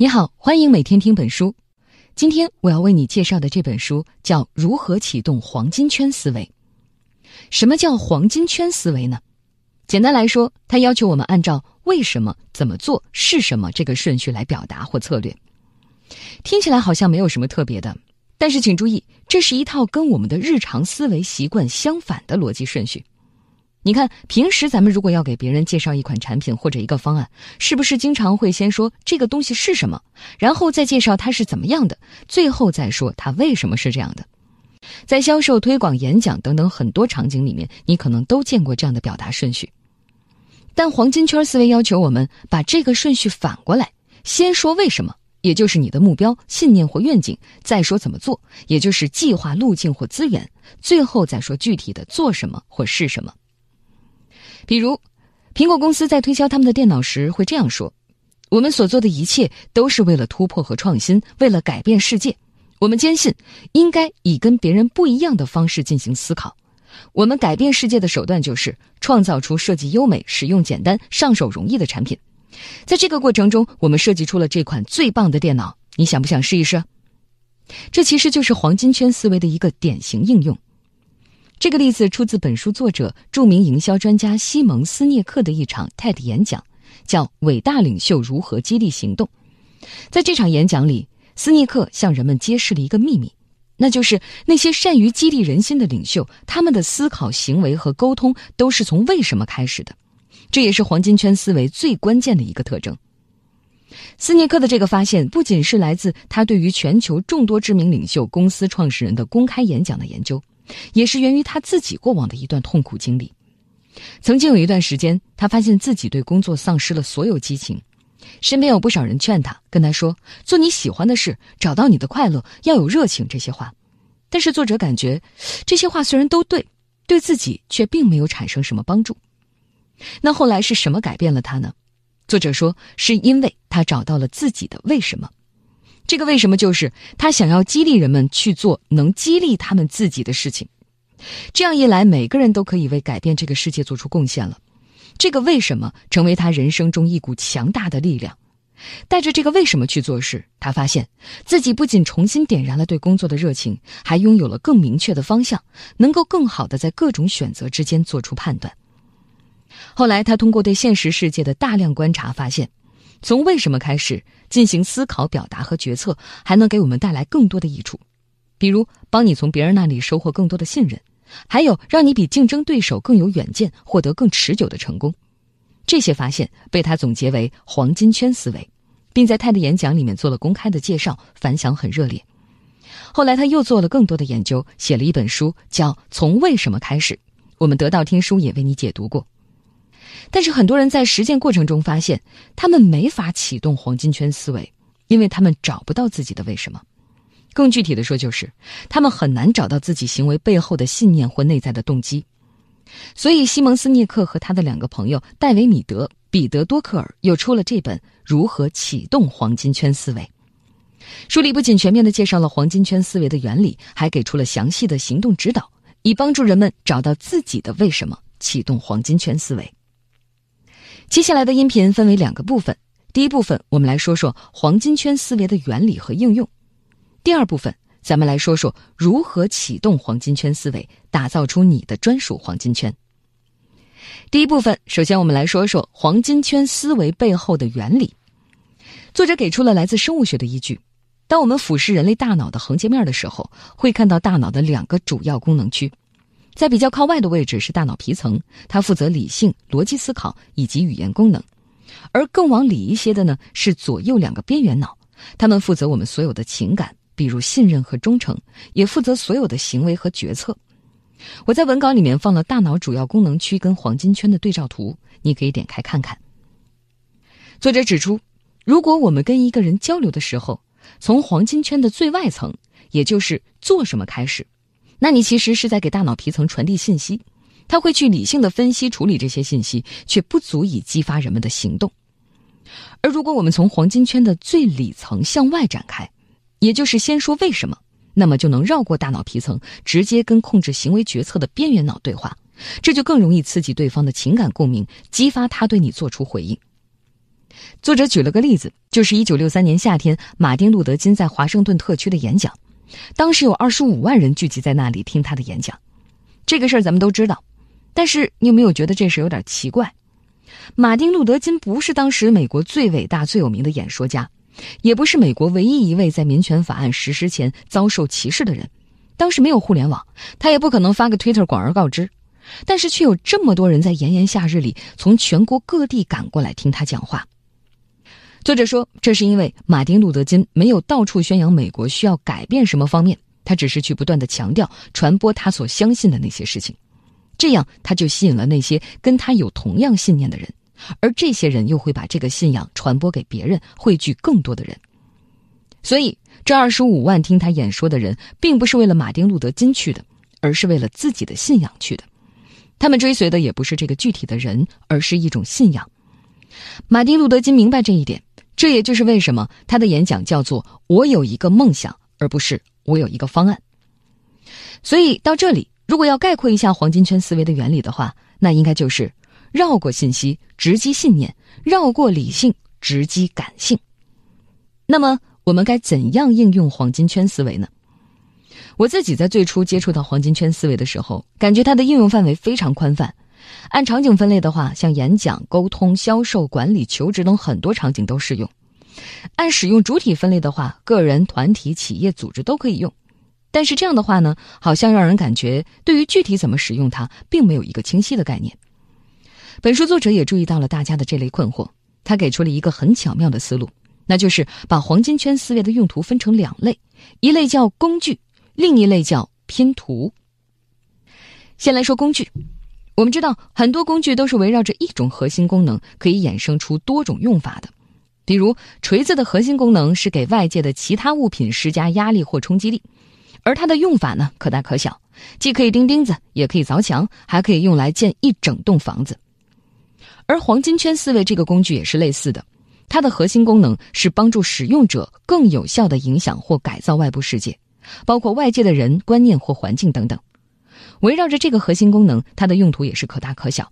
你好，欢迎每天听本书。今天我要为你介绍的这本书叫《如何启动黄金圈思维》。什么叫黄金圈思维呢？简单来说，它要求我们按照“为什么、怎么做、是什么”这个顺序来表达或策略。听起来好像没有什么特别的，但是请注意，这是一套跟我们的日常思维习惯相反的逻辑顺序。你看，平时咱们如果要给别人介绍一款产品或者一个方案，是不是经常会先说这个东西是什么，然后再介绍它是怎么样的，最后再说它为什么是这样的？在销售、推广、演讲等等很多场景里面，你可能都见过这样的表达顺序。但黄金圈思维要求我们把这个顺序反过来：先说为什么，也就是你的目标、信念或愿景；再说怎么做，也就是计划路径或资源；最后再说具体的做什么或是什么。比如，苹果公司在推销他们的电脑时会这样说：“我们所做的一切都是为了突破和创新，为了改变世界。我们坚信，应该以跟别人不一样的方式进行思考。我们改变世界的手段就是创造出设计优美、使用简单、上手容易的产品。在这个过程中，我们设计出了这款最棒的电脑。你想不想试一试？”这其实就是黄金圈思维的一个典型应用。这个例子出自本书作者、著名营销专家西蒙·斯涅克的一场 TED 演讲，叫《伟大领袖如何激励行动》。在这场演讲里，斯涅克向人们揭示了一个秘密，那就是那些善于激励人心的领袖，他们的思考、行为和沟通都是从“为什么”开始的。这也是黄金圈思维最关键的一个特征。斯涅克的这个发现不仅是来自他对于全球众多知名领袖、公司创始人的公开演讲的研究。也是源于他自己过往的一段痛苦经历。曾经有一段时间，他发现自己对工作丧失了所有激情，身边有不少人劝他，跟他说：“做你喜欢的事，找到你的快乐，要有热情。”这些话，但是作者感觉，这些话虽然都对，对自己却并没有产生什么帮助。那后来是什么改变了他呢？作者说，是因为他找到了自己的为什么。这个为什么就是他想要激励人们去做能激励他们自己的事情，这样一来，每个人都可以为改变这个世界做出贡献了。这个为什么成为他人生中一股强大的力量，带着这个为什么去做事，他发现自己不仅重新点燃了对工作的热情，还拥有了更明确的方向，能够更好的在各种选择之间做出判断。后来，他通过对现实世界的大量观察发现。从为什么开始进行思考、表达和决策，还能给我们带来更多的益处，比如帮你从别人那里收获更多的信任，还有让你比竞争对手更有远见，获得更持久的成功。这些发现被他总结为“黄金圈思维”，并在他的演讲里面做了公开的介绍，反响很热烈。后来他又做了更多的研究，写了一本书，叫《从为什么开始》，我们得到听书也为你解读过。但是很多人在实践过程中发现，他们没法启动黄金圈思维，因为他们找不到自己的为什么。更具体的说，就是他们很难找到自己行为背后的信念或内在的动机。所以，西蒙斯·涅克和他的两个朋友戴维·米德、彼得·多克尔又出了这本《如何启动黄金圈思维》。书里不仅全面地介绍了黄金圈思维的原理，还给出了详细的行动指导，以帮助人们找到自己的为什么，启动黄金圈思维。接下来的音频分为两个部分。第一部分，我们来说说黄金圈思维的原理和应用；第二部分，咱们来说说如何启动黄金圈思维，打造出你的专属黄金圈。第一部分，首先我们来说说黄金圈思维背后的原理。作者给出了来自生物学的依据：当我们俯视人类大脑的横截面的时候，会看到大脑的两个主要功能区。在比较靠外的位置是大脑皮层，它负责理性、逻辑思考以及语言功能；而更往里一些的呢是左右两个边缘脑，它们负责我们所有的情感，比如信任和忠诚，也负责所有的行为和决策。我在文稿里面放了大脑主要功能区跟黄金圈的对照图，你可以点开看看。作者指出，如果我们跟一个人交流的时候，从黄金圈的最外层，也就是做什么开始。那你其实是在给大脑皮层传递信息，它会去理性的分析处理这些信息，却不足以激发人们的行动。而如果我们从黄金圈的最里层向外展开，也就是先说为什么，那么就能绕过大脑皮层，直接跟控制行为决策的边缘脑对话，这就更容易刺激对方的情感共鸣，激发他对你做出回应。作者举了个例子，就是一九六三年夏天，马丁·路德·金在华盛顿特区的演讲。当时有二十五万人聚集在那里听他的演讲，这个事儿咱们都知道。但是你有没有觉得这事有点奇怪？马丁·路德·金不是当时美国最伟大、最有名的演说家，也不是美国唯一一位在民权法案实施前遭受歧视的人。当时没有互联网，他也不可能发个推特广而告之。但是却有这么多人在炎炎夏日里从全国各地赶过来听他讲话。作者说，这是因为马丁·路德金没有到处宣扬美国需要改变什么方面，他只是去不断的强调传播他所相信的那些事情，这样他就吸引了那些跟他有同样信念的人，而这些人又会把这个信仰传播给别人，汇聚更多的人。所以，这二十五万听他演说的人，并不是为了马丁·路德金去的，而是为了自己的信仰去的。他们追随的也不是这个具体的人，而是一种信仰。马丁·路德金明白这一点。这也就是为什么他的演讲叫做“我有一个梦想”，而不是“我有一个方案”。所以到这里，如果要概括一下黄金圈思维的原理的话，那应该就是绕过信息，直击信念；绕过理性，直击感性。那么，我们该怎样应用黄金圈思维呢？我自己在最初接触到黄金圈思维的时候，感觉它的应用范围非常宽泛。按场景分类的话，像演讲、沟通、销售、管理、求职等很多场景都适用；按使用主体分类的话，个人、团体、企业、组织都可以用。但是这样的话呢，好像让人感觉对于具体怎么使用它，并没有一个清晰的概念。本书作者也注意到了大家的这类困惑，他给出了一个很巧妙的思路，那就是把黄金圈思维的用途分成两类：一类叫工具，另一类叫拼图。先来说工具。我们知道很多工具都是围绕着一种核心功能，可以衍生出多种用法的。比如锤子的核心功能是给外界的其他物品施加压力或冲击力，而它的用法呢可大可小，既可以钉钉子，也可以凿墙，还可以用来建一整栋房子。而黄金圈思维这个工具也是类似的，它的核心功能是帮助使用者更有效的影响或改造外部世界，包括外界的人、观念或环境等等。围绕着这个核心功能，它的用途也是可大可小。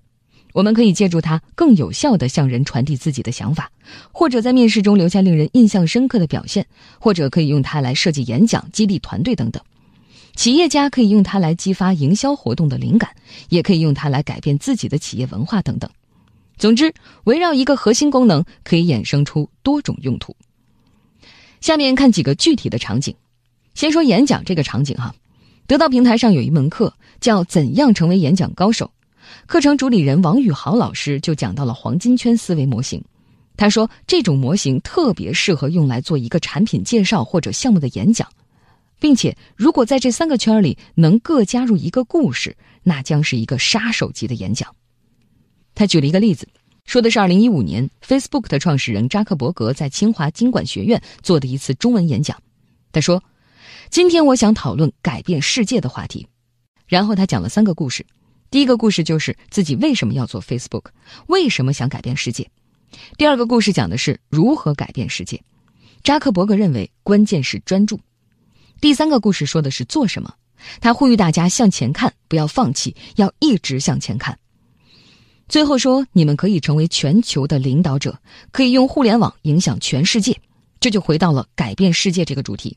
我们可以借助它更有效的向人传递自己的想法，或者在面试中留下令人印象深刻的表现，或者可以用它来设计演讲、激励团队等等。企业家可以用它来激发营销活动的灵感，也可以用它来改变自己的企业文化等等。总之，围绕一个核心功能可以衍生出多种用途。下面看几个具体的场景，先说演讲这个场景哈。得到平台上有一门课叫《怎样成为演讲高手》，课程主理人王宇豪老师就讲到了黄金圈思维模型。他说，这种模型特别适合用来做一个产品介绍或者项目的演讲，并且如果在这三个圈里能各加入一个故事，那将是一个杀手级的演讲。他举了一个例子，说的是二零一五年 Facebook 的创始人扎克伯格在清华经管学院做的一次中文演讲。他说。今天我想讨论改变世界的话题，然后他讲了三个故事。第一个故事就是自己为什么要做 Facebook，为什么想改变世界。第二个故事讲的是如何改变世界。扎克伯格认为关键是专注。第三个故事说的是做什么。他呼吁大家向前看，不要放弃，要一直向前看。最后说你们可以成为全球的领导者，可以用互联网影响全世界。这就回到了改变世界这个主题。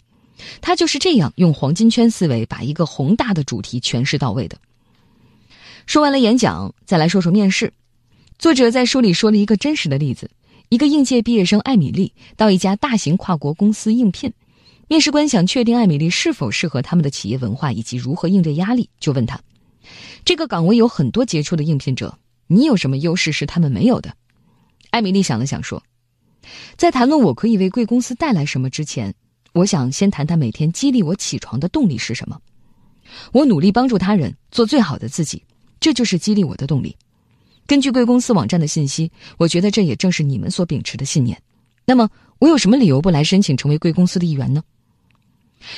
他就是这样用黄金圈思维把一个宏大的主题诠释到位的。说完了演讲，再来说说面试。作者在书里说了一个真实的例子：一个应届毕业生艾米丽到一家大型跨国公司应聘，面试官想确定艾米丽是否适合他们的企业文化以及如何应对压力，就问他：“这个岗位有很多杰出的应聘者，你有什么优势是他们没有的？”艾米丽想了想说：“在谈论我可以为贵公司带来什么之前。”我想先谈谈每天激励我起床的动力是什么。我努力帮助他人，做最好的自己，这就是激励我的动力。根据贵公司网站的信息，我觉得这也正是你们所秉持的信念。那么，我有什么理由不来申请成为贵公司的一员呢？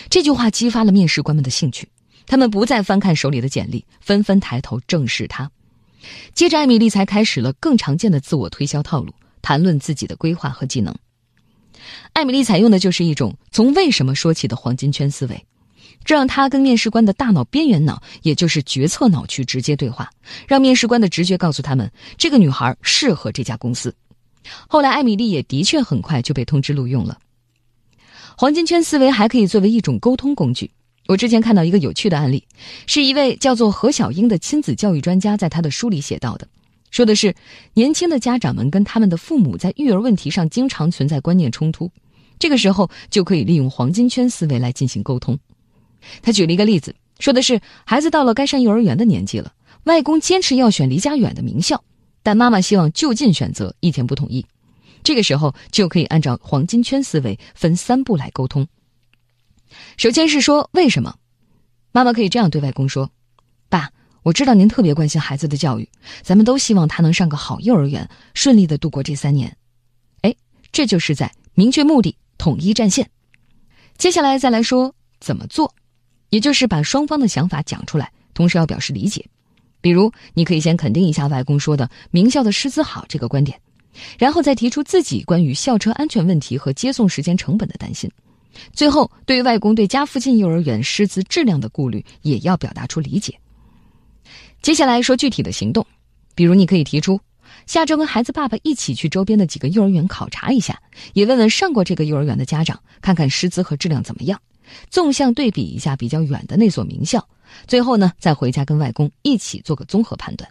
这句话激发了面试官们的兴趣，他们不再翻看手里的简历，纷纷抬头正视他。接着，艾米丽才开始了更常见的自我推销套路，谈论自己的规划和技能。艾米丽采用的就是一种从为什么说起的黄金圈思维，这让她跟面试官的大脑边缘脑，也就是决策脑去直接对话，让面试官的直觉告诉他们这个女孩适合这家公司。后来，艾米丽也的确很快就被通知录用了。黄金圈思维还可以作为一种沟通工具。我之前看到一个有趣的案例，是一位叫做何小英的亲子教育专家在他的书里写到的。说的是，年轻的家长们跟他们的父母在育儿问题上经常存在观念冲突，这个时候就可以利用黄金圈思维来进行沟通。他举了一个例子，说的是孩子到了该上幼儿园的年纪了，外公坚持要选离家远的名校，但妈妈希望就近选择，意见不统一。这个时候就可以按照黄金圈思维分三步来沟通。首先是说为什么，妈妈可以这样对外公说：“爸。”我知道您特别关心孩子的教育，咱们都希望他能上个好幼儿园，顺利的度过这三年。哎，这就是在明确目的、统一战线。接下来再来说怎么做，也就是把双方的想法讲出来，同时要表示理解。比如，你可以先肯定一下外公说的名校的师资好这个观点，然后再提出自己关于校车安全问题和接送时间成本的担心。最后，对外公对家附近幼儿园师资质量的顾虑，也要表达出理解。接下来说具体的行动，比如你可以提出，下周跟孩子爸爸一起去周边的几个幼儿园考察一下，也问问上过这个幼儿园的家长，看看师资和质量怎么样，纵向对比一下比较远的那所名校，最后呢再回家跟外公一起做个综合判断。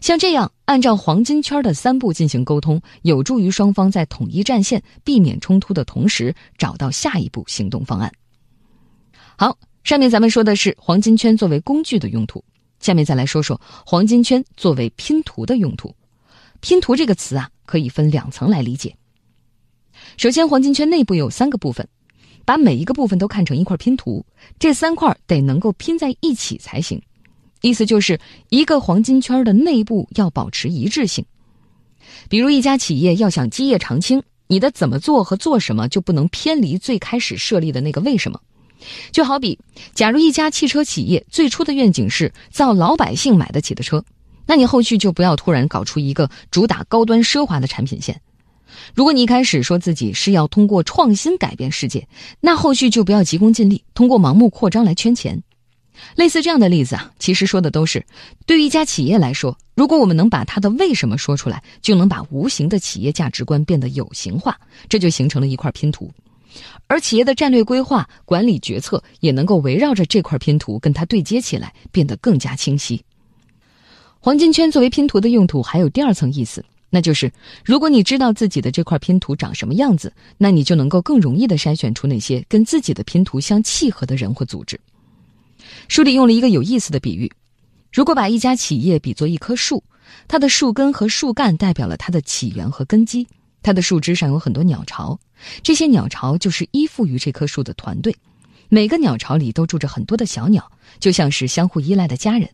像这样按照黄金圈的三步进行沟通，有助于双方在统一战线、避免冲突的同时，找到下一步行动方案。好，上面咱们说的是黄金圈作为工具的用途。下面再来说说黄金圈作为拼图的用途。拼图这个词啊，可以分两层来理解。首先，黄金圈内部有三个部分，把每一个部分都看成一块拼图，这三块得能够拼在一起才行。意思就是一个黄金圈的内部要保持一致性。比如一家企业要想基业长青，你的怎么做和做什么就不能偏离最开始设立的那个为什么。就好比，假如一家汽车企业最初的愿景是造老百姓买得起的车，那你后续就不要突然搞出一个主打高端奢华的产品线。如果你一开始说自己是要通过创新改变世界，那后续就不要急功近利，通过盲目扩张来圈钱。类似这样的例子啊，其实说的都是，对于一家企业来说，如果我们能把它的为什么说出来，就能把无形的企业价值观变得有形化，这就形成了一块拼图。而企业的战略规划、管理决策也能够围绕着这块拼图跟它对接起来，变得更加清晰。黄金圈作为拼图的用途，还有第二层意思，那就是如果你知道自己的这块拼图长什么样子，那你就能够更容易的筛选出那些跟自己的拼图相契合的人或组织。书里用了一个有意思的比喻：如果把一家企业比作一棵树，它的树根和树干代表了它的起源和根基。它的树枝上有很多鸟巢，这些鸟巢就是依附于这棵树的团队。每个鸟巢里都住着很多的小鸟，就像是相互依赖的家人。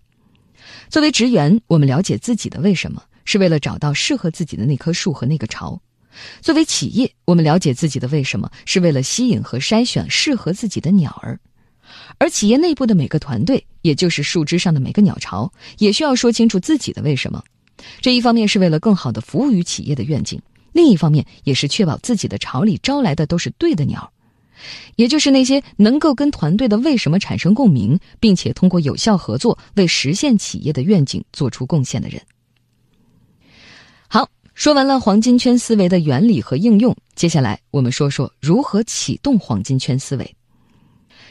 作为职员，我们了解自己的为什么，是为了找到适合自己的那棵树和那个巢；作为企业，我们了解自己的为什么，是为了吸引和筛选适合自己的鸟儿。而企业内部的每个团队，也就是树枝上的每个鸟巢，也需要说清楚自己的为什么。这一方面是为了更好的服务于企业的愿景。另一方面，也是确保自己的巢里招来的都是对的鸟，也就是那些能够跟团队的为什么产生共鸣，并且通过有效合作为实现企业的愿景做出贡献的人。好，说完了黄金圈思维的原理和应用，接下来我们说说如何启动黄金圈思维。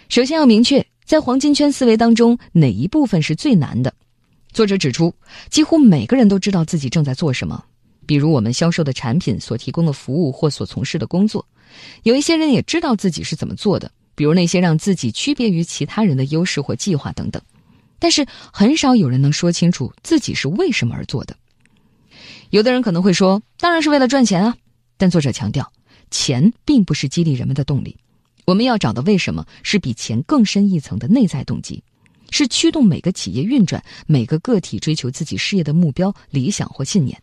首先要明确，在黄金圈思维当中，哪一部分是最难的？作者指出，几乎每个人都知道自己正在做什么。比如我们销售的产品、所提供的服务或所从事的工作，有一些人也知道自己是怎么做的，比如那些让自己区别于其他人的优势或计划等等。但是很少有人能说清楚自己是为什么而做的。有的人可能会说：“当然是为了赚钱啊！”但作者强调，钱并不是激励人们的动力。我们要找的为什么是比钱更深一层的内在动机，是驱动每个企业运转、每个个体追求自己事业的目标、理想或信念。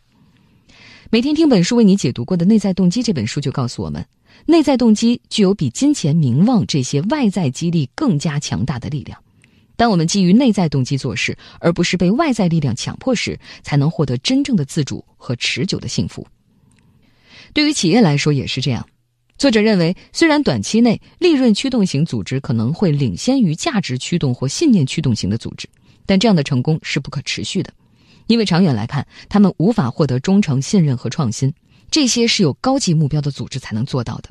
每天听本书为你解读过的《内在动机》这本书就告诉我们，内在动机具有比金钱、名望这些外在激励更加强大的力量。当我们基于内在动机做事，而不是被外在力量强迫时，才能获得真正的自主和持久的幸福。对于企业来说也是这样，作者认为，虽然短期内利润驱动型组织可能会领先于价值驱动或信念驱动型的组织，但这样的成功是不可持续的。因为长远来看，他们无法获得忠诚、信任和创新，这些是有高级目标的组织才能做到的。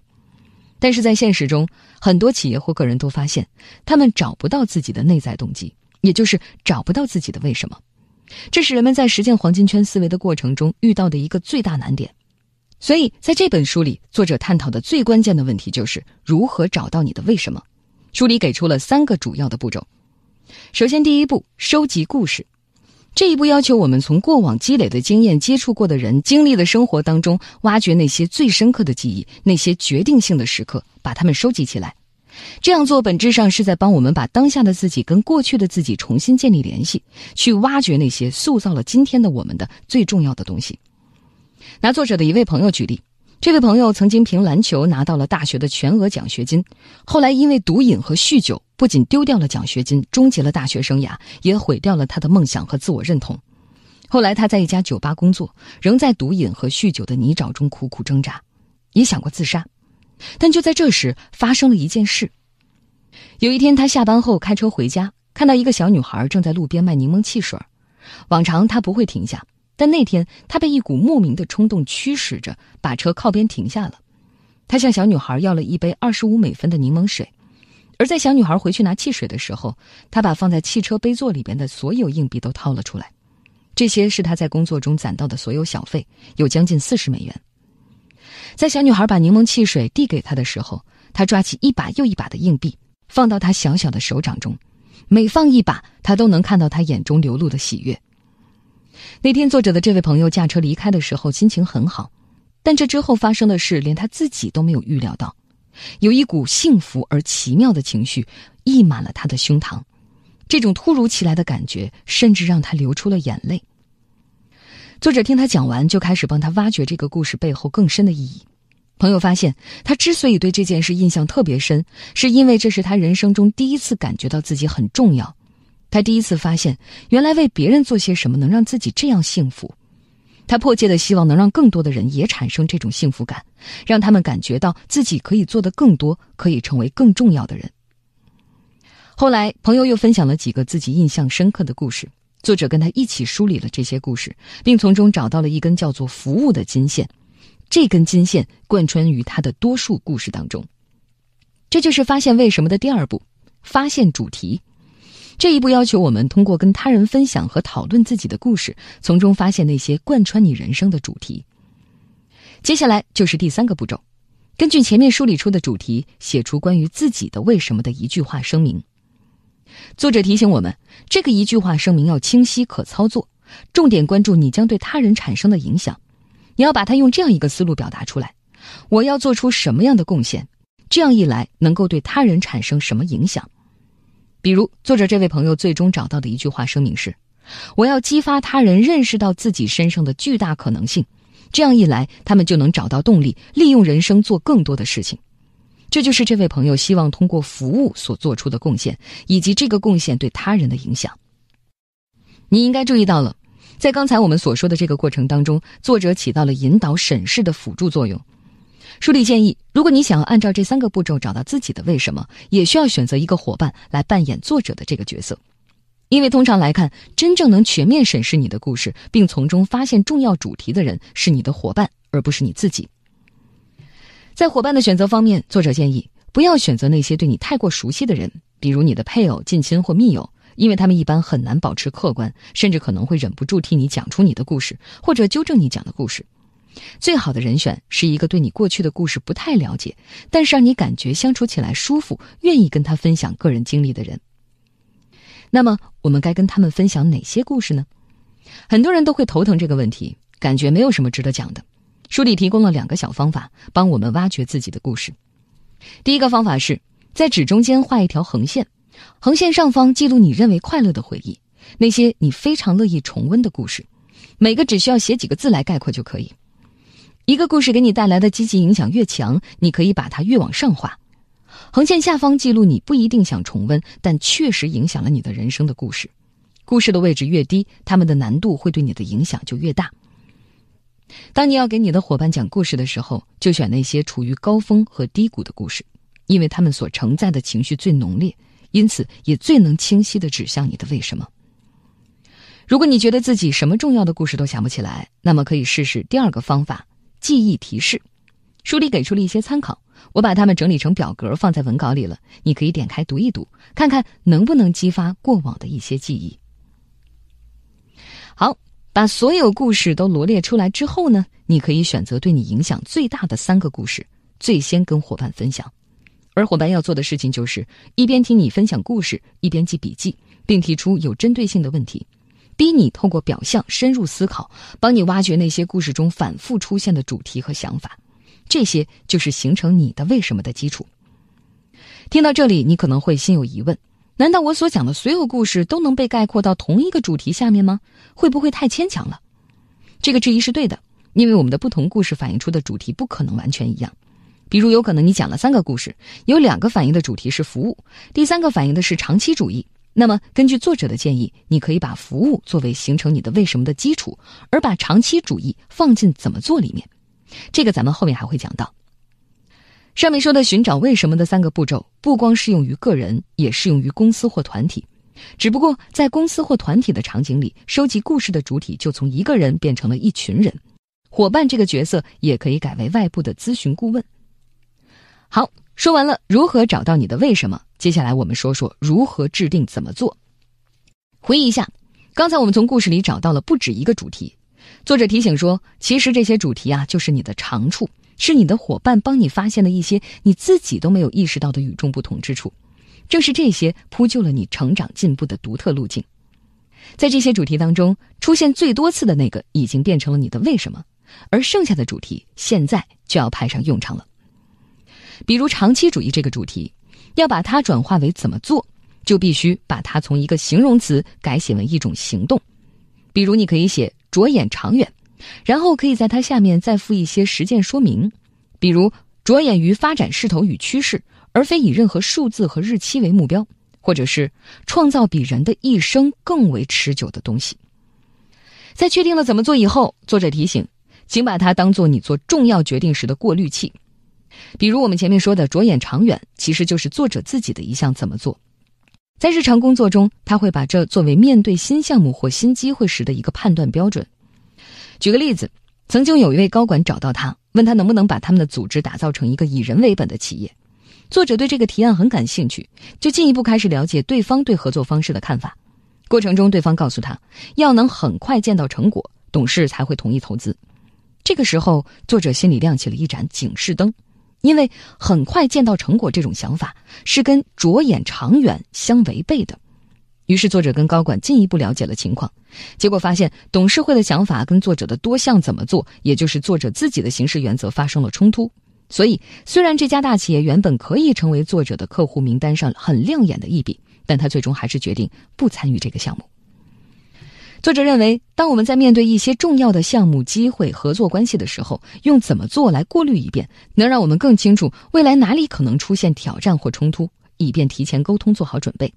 但是在现实中，很多企业或个人都发现，他们找不到自己的内在动机，也就是找不到自己的为什么。这是人们在实践黄金圈思维的过程中遇到的一个最大难点。所以，在这本书里，作者探讨的最关键的问题就是如何找到你的为什么。书里给出了三个主要的步骤：首先，第一步，收集故事。这一步要求我们从过往积累的经验、接触过的人、经历的生活当中，挖掘那些最深刻的记忆，那些决定性的时刻，把它们收集起来。这样做本质上是在帮我们把当下的自己跟过去的自己重新建立联系，去挖掘那些塑造了今天的我们的最重要的东西。拿作者的一位朋友举例。这位朋友曾经凭篮球拿到了大学的全额奖学金，后来因为毒瘾和酗酒，不仅丢掉了奖学金，终结了大学生涯，也毁掉了他的梦想和自我认同。后来他在一家酒吧工作，仍在毒瘾和酗酒的泥沼中苦苦挣扎，也想过自杀，但就在这时发生了一件事。有一天他下班后开车回家，看到一个小女孩正在路边卖柠檬汽水，往常他不会停下。但那天，他被一股莫名的冲动驱使着，把车靠边停下了。他向小女孩要了一杯二十五美分的柠檬水，而在小女孩回去拿汽水的时候，他把放在汽车杯座里边的所有硬币都掏了出来。这些是他在工作中攒到的所有小费，有将近四十美元。在小女孩把柠檬汽水递给他的时候，他抓起一把又一把的硬币，放到她小小的手掌中。每放一把，他都能看到他眼中流露的喜悦。那天，作者的这位朋友驾车离开的时候心情很好，但这之后发生的事连他自己都没有预料到，有一股幸福而奇妙的情绪溢满了他的胸膛，这种突如其来的感觉甚至让他流出了眼泪。作者听他讲完，就开始帮他挖掘这个故事背后更深的意义。朋友发现，他之所以对这件事印象特别深，是因为这是他人生中第一次感觉到自己很重要。他第一次发现，原来为别人做些什么能让自己这样幸福。他迫切的希望能让更多的人也产生这种幸福感，让他们感觉到自己可以做的更多，可以成为更重要的人。后来，朋友又分享了几个自己印象深刻的故事，作者跟他一起梳理了这些故事，并从中找到了一根叫做“服务”的金线，这根金线贯穿于他的多数故事当中。这就是发现为什么的第二步：发现主题。这一步要求我们通过跟他人分享和讨论自己的故事，从中发现那些贯穿你人生的主题。接下来就是第三个步骤，根据前面梳理出的主题，写出关于自己的“为什么”的一句话声明。作者提醒我们，这个一句话声明要清晰、可操作，重点关注你将对他人产生的影响。你要把它用这样一个思路表达出来：我要做出什么样的贡献？这样一来，能够对他人产生什么影响？比如，作者这位朋友最终找到的一句话声明是：“我要激发他人认识到自己身上的巨大可能性，这样一来，他们就能找到动力，利用人生做更多的事情。”这就是这位朋友希望通过服务所做出的贡献，以及这个贡献对他人的影响。你应该注意到了，在刚才我们所说的这个过程当中，作者起到了引导审视的辅助作用。舒立建议，如果你想要按照这三个步骤找到自己的为什么，也需要选择一个伙伴来扮演作者的这个角色，因为通常来看，真正能全面审视你的故事，并从中发现重要主题的人是你的伙伴，而不是你自己。在伙伴的选择方面，作者建议不要选择那些对你太过熟悉的人，比如你的配偶、近亲或密友，因为他们一般很难保持客观，甚至可能会忍不住替你讲出你的故事，或者纠正你讲的故事。最好的人选是一个对你过去的故事不太了解，但是让你感觉相处起来舒服、愿意跟他分享个人经历的人。那么，我们该跟他们分享哪些故事呢？很多人都会头疼这个问题，感觉没有什么值得讲的。书里提供了两个小方法，帮我们挖掘自己的故事。第一个方法是在纸中间画一条横线，横线上方记录你认为快乐的回忆，那些你非常乐意重温的故事，每个只需要写几个字来概括就可以。一个故事给你带来的积极影响越强，你可以把它越往上画。横线下方记录你不一定想重温，但确实影响了你的人生的故事。故事的位置越低，他们的难度会对你的影响就越大。当你要给你的伙伴讲故事的时候，就选那些处于高峰和低谷的故事，因为他们所承载的情绪最浓烈，因此也最能清晰的指向你的为什么。如果你觉得自己什么重要的故事都想不起来，那么可以试试第二个方法。记忆提示，书里给出了一些参考，我把它们整理成表格放在文稿里了，你可以点开读一读，看看能不能激发过往的一些记忆。好，把所有故事都罗列出来之后呢，你可以选择对你影响最大的三个故事，最先跟伙伴分享。而伙伴要做的事情就是一边听你分享故事，一边记笔记，并提出有针对性的问题。逼你透过表象深入思考，帮你挖掘那些故事中反复出现的主题和想法，这些就是形成你的为什么的基础。听到这里，你可能会心有疑问：难道我所讲的所有故事都能被概括到同一个主题下面吗？会不会太牵强了？这个质疑是对的，因为我们的不同故事反映出的主题不可能完全一样。比如，有可能你讲了三个故事，有两个反映的主题是服务，第三个反映的是长期主义。那么，根据作者的建议，你可以把服务作为形成你的为什么的基础，而把长期主义放进怎么做里面。这个咱们后面还会讲到。上面说的寻找为什么的三个步骤，不光适用于个人，也适用于公司或团体，只不过在公司或团体的场景里，收集故事的主体就从一个人变成了一群人，伙伴这个角色也可以改为外部的咨询顾问。好，说完了如何找到你的为什么。接下来我们说说如何制定怎么做。回忆一下，刚才我们从故事里找到了不止一个主题。作者提醒说，其实这些主题啊，就是你的长处，是你的伙伴帮你发现的一些你自己都没有意识到的与众不同之处。正是这些铺就了你成长进步的独特路径。在这些主题当中，出现最多次的那个，已经变成了你的为什么，而剩下的主题，现在就要派上用场了。比如长期主义这个主题。要把它转化为怎么做，就必须把它从一个形容词改写为一种行动。比如，你可以写“着眼长远”，然后可以在它下面再附一些实践说明，比如“着眼于发展势头与趋势，而非以任何数字和日期为目标”，或者是“创造比人的一生更为持久的东西”。在确定了怎么做以后，作者提醒，请把它当做你做重要决定时的过滤器。比如我们前面说的，着眼长远，其实就是作者自己的一项怎么做。在日常工作中，他会把这作为面对新项目或新机会时的一个判断标准。举个例子，曾经有一位高管找到他，问他能不能把他们的组织打造成一个以人为本的企业。作者对这个提案很感兴趣，就进一步开始了解对方对合作方式的看法。过程中，对方告诉他，要能很快见到成果，董事才会同意投资。这个时候，作者心里亮起了一盏警示灯。因为很快见到成果这种想法是跟着眼长远相违背的，于是作者跟高管进一步了解了情况，结果发现董事会的想法跟作者的多项怎么做，也就是作者自己的行事原则发生了冲突。所以，虽然这家大企业原本可以成为作者的客户名单上很亮眼的一笔，但他最终还是决定不参与这个项目。作者认为，当我们在面对一些重要的项目、机会、合作关系的时候，用怎么做来过滤一遍，能让我们更清楚未来哪里可能出现挑战或冲突，以便提前沟通做好准备。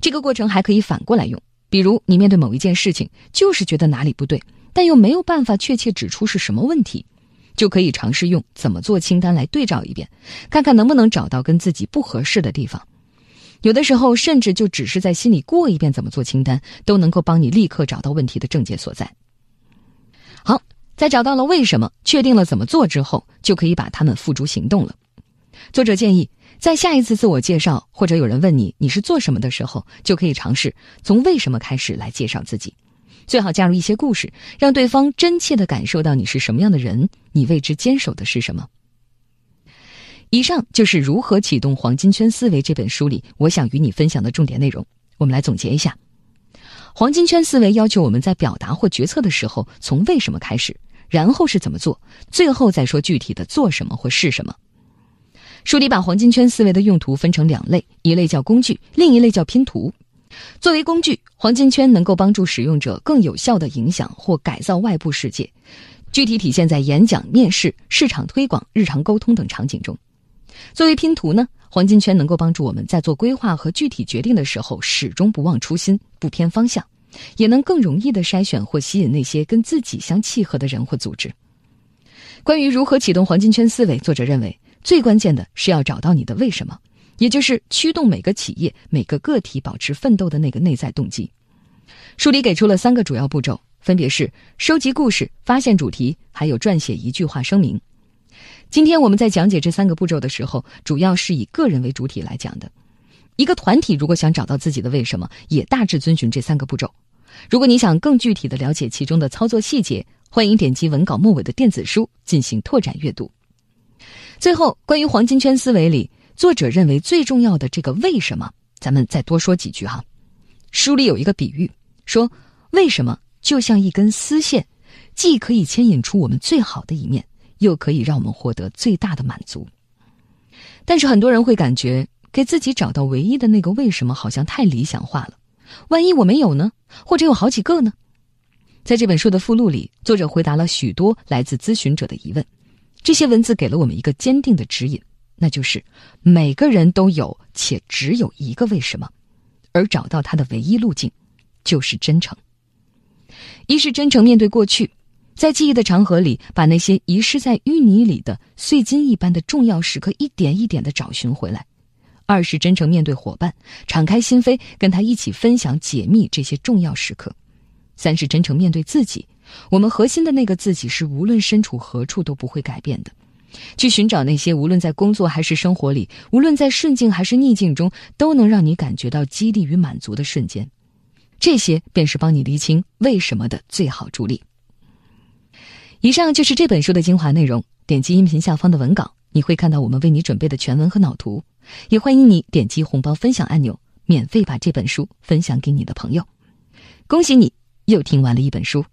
这个过程还可以反过来用，比如你面对某一件事情，就是觉得哪里不对，但又没有办法确切指出是什么问题，就可以尝试用怎么做清单来对照一遍，看看能不能找到跟自己不合适的地方。有的时候，甚至就只是在心里过一遍怎么做清单，都能够帮你立刻找到问题的症结所在。好，在找到了为什么，确定了怎么做之后，就可以把它们付诸行动了。作者建议，在下一次自我介绍或者有人问你你是做什么的时候，就可以尝试从为什么开始来介绍自己，最好加入一些故事，让对方真切地感受到你是什么样的人，你为之坚守的是什么。以上就是如何启动黄金圈思维这本书里我想与你分享的重点内容。我们来总结一下：黄金圈思维要求我们在表达或决策的时候，从为什么开始，然后是怎么做，最后再说具体的做什么或是什么。书里把黄金圈思维的用途分成两类，一类叫工具，另一类叫拼图。作为工具，黄金圈能够帮助使用者更有效的影响或改造外部世界，具体体现在演讲、面试、市场推广、日常沟通等场景中。作为拼图呢，黄金圈能够帮助我们在做规划和具体决定的时候，始终不忘初心，不偏方向，也能更容易的筛选或吸引那些跟自己相契合的人或组织。关于如何启动黄金圈思维，作者认为最关键的是要找到你的为什么，也就是驱动每个企业、每个个体保持奋斗的那个内在动机。书里给出了三个主要步骤，分别是收集故事、发现主题，还有撰写一句话声明。今天我们在讲解这三个步骤的时候，主要是以个人为主体来讲的。一个团体如果想找到自己的为什么，也大致遵循这三个步骤。如果你想更具体的了解其中的操作细节，欢迎点击文稿末尾的电子书进行拓展阅读。最后，关于《黄金圈思维》里作者认为最重要的这个“为什么”，咱们再多说几句哈。书里有一个比喻，说“为什么”就像一根丝线，既可以牵引出我们最好的一面。又可以让我们获得最大的满足，但是很多人会感觉给自己找到唯一的那个为什么，好像太理想化了。万一我没有呢？或者有好几个呢？在这本书的附录里，作者回答了许多来自咨询者的疑问。这些文字给了我们一个坚定的指引，那就是每个人都有且只有一个为什么，而找到它的唯一路径，就是真诚。一是真诚面对过去。在记忆的长河里，把那些遗失在淤泥里的碎金一般的重要时刻，一点一点的找寻回来。二是真诚面对伙伴，敞开心扉，跟他一起分享解密这些重要时刻。三是真诚面对自己，我们核心的那个自己是无论身处何处都不会改变的。去寻找那些无论在工作还是生活里，无论在顺境还是逆境中，都能让你感觉到激励与满足的瞬间，这些便是帮你厘清为什么的最好助力。以上就是这本书的精华内容。点击音频下方的文稿，你会看到我们为你准备的全文和脑图。也欢迎你点击红包分享按钮，免费把这本书分享给你的朋友。恭喜你，又听完了一本书。